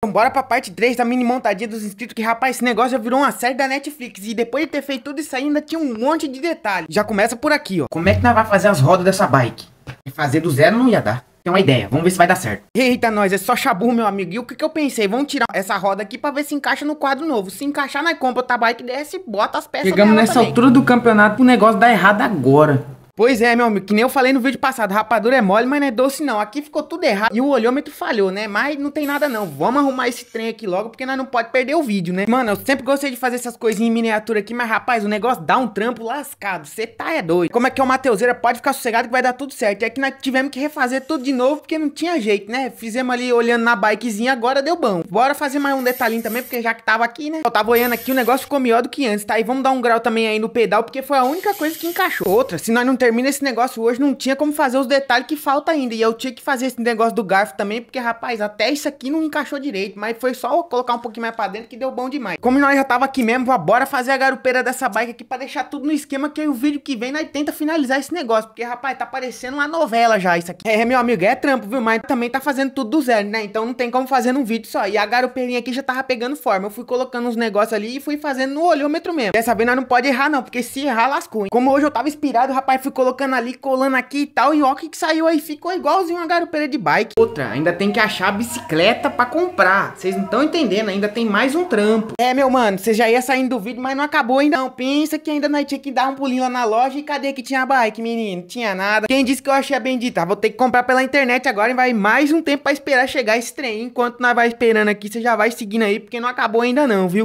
Então bora pra parte 3 da mini montadinha dos inscritos, que rapaz, esse negócio já virou uma série da Netflix. E depois de ter feito tudo isso aí, ainda tinha um monte de detalhe. Já começa por aqui, ó. Como é que nós vamos fazer as rodas dessa bike? Fazer do zero não ia dar. Tem uma ideia, vamos ver se vai dar certo. Eita, nós, é só chabu, meu amigo. E o que que eu pensei? Vamos tirar essa roda aqui pra ver se encaixa no quadro novo. Se encaixar, nós compra outra bike dessa e bota as peças Chegamos nessa também. altura do campeonato pro negócio dar errado agora. Pois é, meu amigo, que nem eu falei no vídeo passado, rapadura é mole, mas não é doce não. Aqui ficou tudo errado e o olhômetro falhou, né? Mas não tem nada não, vamos arrumar esse trem aqui logo, porque nós não pode perder o vídeo, né? Mano, eu sempre gostei de fazer essas coisinhas em miniatura aqui, mas rapaz, o negócio dá um trampo lascado, você tá é doido. Como é que é o Mateuseira, pode ficar sossegado que vai dar tudo certo. É que nós tivemos que refazer tudo de novo, porque não tinha jeito, né? Fizemos ali olhando na bikezinha, agora deu bom. Bora fazer mais um detalhinho também, porque já que tava aqui, né? Eu tava olhando aqui, o negócio ficou melhor do que antes, tá? E vamos dar um grau também aí no pedal, porque foi a única coisa que encaixou. Outra, se nós não ter termina esse negócio hoje, não tinha como fazer os detalhes que falta ainda. E eu tinha que fazer esse negócio do garfo também, porque, rapaz, até isso aqui não encaixou direito. Mas foi só colocar um pouquinho mais pra dentro que deu bom demais. Como nós já tava aqui mesmo, bora fazer a garupeira dessa bike aqui pra deixar tudo no esquema, que o vídeo que vem nós tenta finalizar esse negócio. Porque, rapaz, tá parecendo uma novela já isso aqui. É, meu amigo, é trampo, viu? Mas também tá fazendo tudo do zero, né? Então não tem como fazer num vídeo só. E a garupeirinha aqui já tava pegando forma. Eu fui colocando uns negócios ali e fui fazendo no olhômetro mesmo. Dessa vez nós não pode errar não, porque se errar, lascou, hein? Como hoje eu tava inspirado, rapaz, fui colocando ali, colando aqui e tal. E ó, o que, que saiu aí? Ficou igualzinho uma garupeira de bike. Outra, ainda tem que achar a bicicleta pra comprar. Vocês não estão entendendo, ainda tem mais um trampo. É, meu mano, você já ia saindo do vídeo, mas não acabou ainda. Não, pensa que ainda nós tinha que dar um pulinho lá na loja. E cadê que tinha a bike, menino? Tinha nada. Quem disse que eu achei a bendita? Vou ter que comprar pela internet agora e vai mais um tempo pra esperar chegar esse trem. Enquanto nós vai esperando aqui, você já vai seguindo aí, porque não acabou ainda não, viu?